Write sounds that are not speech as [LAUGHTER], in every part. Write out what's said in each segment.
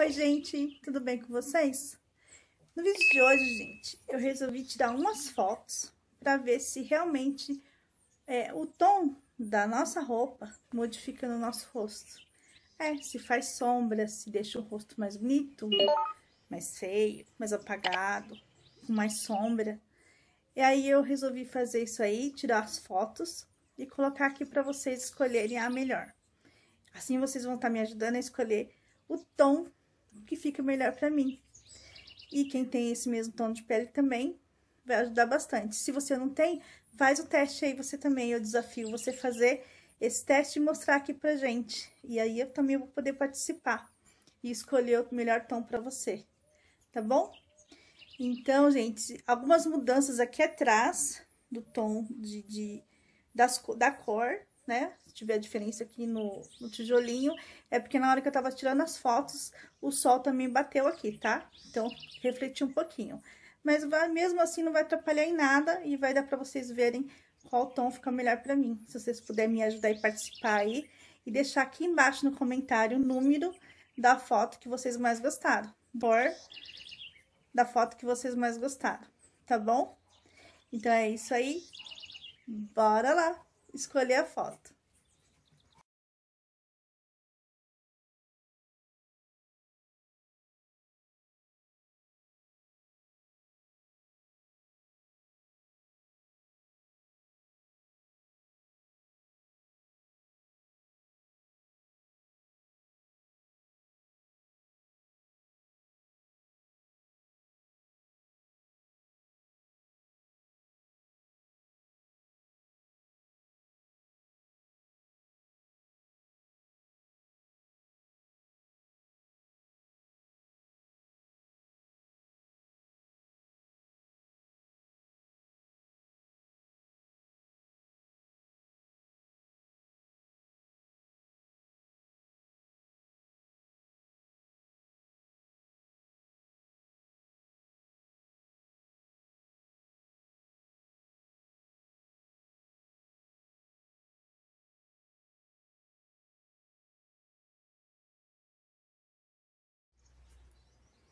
Oi, gente, tudo bem com vocês? No vídeo de hoje, gente, eu resolvi tirar umas fotos para ver se realmente é, o tom da nossa roupa modifica no nosso rosto. É, se faz sombra, se deixa o rosto mais bonito, mais feio, mais apagado, com mais sombra. E aí eu resolvi fazer isso aí, tirar as fotos e colocar aqui para vocês escolherem a melhor. Assim vocês vão estar tá me ajudando a escolher o tom o que fica melhor para mim. E quem tem esse mesmo tom de pele também vai ajudar bastante. Se você não tem, faz o teste aí você também. Eu desafio você fazer esse teste e mostrar aqui pra gente. E aí eu também vou poder participar e escolher o melhor tom para você, tá bom? Então, gente, algumas mudanças aqui atrás do tom de, de das, da cor, né? Se tiver a diferença aqui no, no, tijolinho, é porque na hora que eu tava tirando as fotos, o sol também bateu aqui, tá? Então, refleti um pouquinho. Mas vai, mesmo assim não vai atrapalhar em nada e vai dar pra vocês verem qual tom fica melhor pra mim. Se vocês puderem me ajudar e participar aí. E deixar aqui embaixo no comentário o número da foto que vocês mais gostaram. Bor da foto que vocês mais gostaram, tá bom? Então, é isso aí. Bora lá! escolher a foto.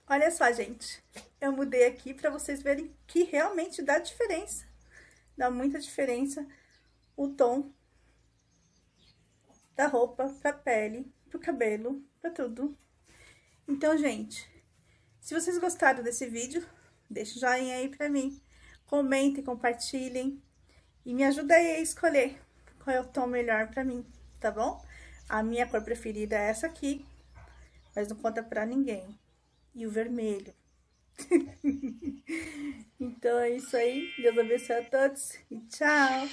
Olha só, gente. Eu mudei aqui para vocês verem que realmente dá diferença. Dá muita diferença o tom da roupa pra pele, pro cabelo, pra tudo. Então, gente, se vocês gostaram desse vídeo, deixa o joinha aí pra mim. Comentem, compartilhem e me ajudem a escolher qual é o tom melhor pra mim, tá bom? A minha cor preferida é essa aqui, mas não conta pra ninguém e o vermelho. [LAUGHS] então é isso aí. Deus abençoe a todos e tchau!